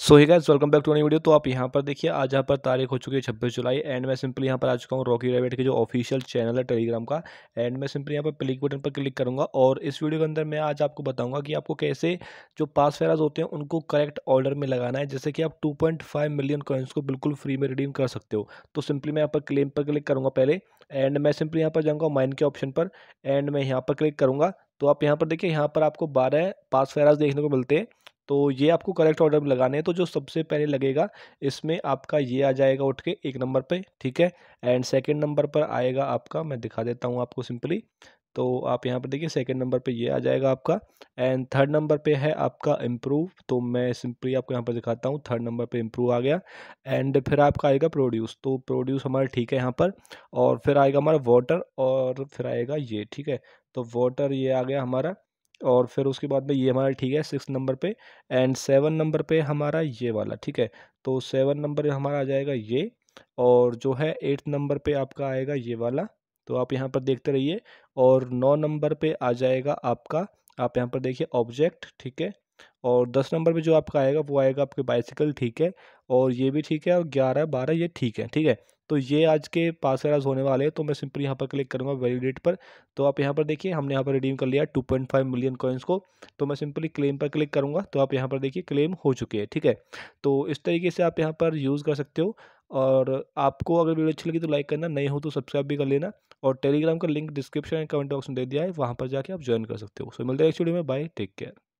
so hi guys welcome back to नई video तो आप यहाँ पर देखिए आज यहाँ पर तारीख हो चुकी है छब्बीस जुलाई एंड मैं सिंपली यहाँ पर आ चुका हूँ रॉकी रेवेट के जो ऑफिशियल चैनल है टेलीग्राम का एंड मैं सिंपली यहाँ पर क्लिक बटन पर क्लिक करूँगा और इस वीडियो के अंदर मैं आज आपको बताऊँगा कि आपको कैसे जो पास फेराज होते हैं उनको करेक्ट ऑर्डर में लगाना है जैसे कि आप टू मिलियन कॉइन्स को बिल्कुल फ्री में रिडीम कर सकते हो तो सिंपली मैं यहाँ पर क्लेम पर क्लिक करूँगा पहले एंड मैं सिंपली यहाँ पर जाऊँगा माइन के ऑप्शन पर एंड मैं यहाँ पर क्लिक करूँगा तो आप यहाँ पर देखिए यहाँ पर आपको बारह पास फेराज देखने को मिलते हैं तो ये आपको करेक्ट ऑर्डर में लगाने हैं तो जो सबसे पहले लगेगा इसमें आपका ये आ जाएगा उठ के एक नंबर पे ठीक है एंड सेकंड नंबर पर आएगा आपका मैं दिखा देता हूँ आपको सिंपली तो आप यहाँ पर देखिए सेकंड नंबर पे ये आ जाएगा आपका एंड थर्ड नंबर पे है आपका इम्प्रूव तो मैं सिंपली आपको यहाँ पर दिखाता हूँ थर्ड नंबर पे इम्प्रूव आ गया एंड फिर आपका आएगा प्रोड्यूस तो प्रोड्यूस हमारा ठीक है यहाँ पर और फिर आएगा हमारा वाटर और फिर आएगा ये ठीक है तो वाटर ये आ गया हमारा और फिर उसके बाद में ये हमारा ठीक है सिक्स नंबर पे एंड सेवन नंबर पे हमारा ये वाला ठीक है तो सेवन नंबर हमारा आ जाएगा ये और जो है एट्थ नंबर पे आपका आएगा ये वाला तो आप यहाँ पर देखते रहिए और नौ नंबर पे आ जाएगा आपका आप यहाँ पर देखिए ऑब्जेक्ट ठीक है और दस नंबर पे जो आपका आएगा वो आएगा आपके बाइसिकल ठीक है और ये भी ठीक है और ग्यारह बारह ये ठीक है ठीक है तो ये आज के पास एराज होने वाले हैं तो मैं सिंपली यहाँ पर क्लिक करूँगा वैलिडेट पर तो आप यहाँ पर देखिए हमने यहाँ पर रिडीम कर लिया two point five million coins को तो मैं सिंपली क्लेम पर क्लिक करूँगा तो आप यहाँ पर देखिए क्लेम हो चुके हैं ठीक है तो इस तरीके से आप यहाँ पर यूज़ कर सकते हो और आपको अगर वीडियो अच्छी लगी तो लाइक करना नहीं हो तो सब्सक्राइब भी कर लेना और टेलीग्राम का link description and comment box में दे दिया है वहाँ पर जाके आप ज्वाइन कर सकते हो सो मिलते हैं एक्चुअली में बाय टेक केयर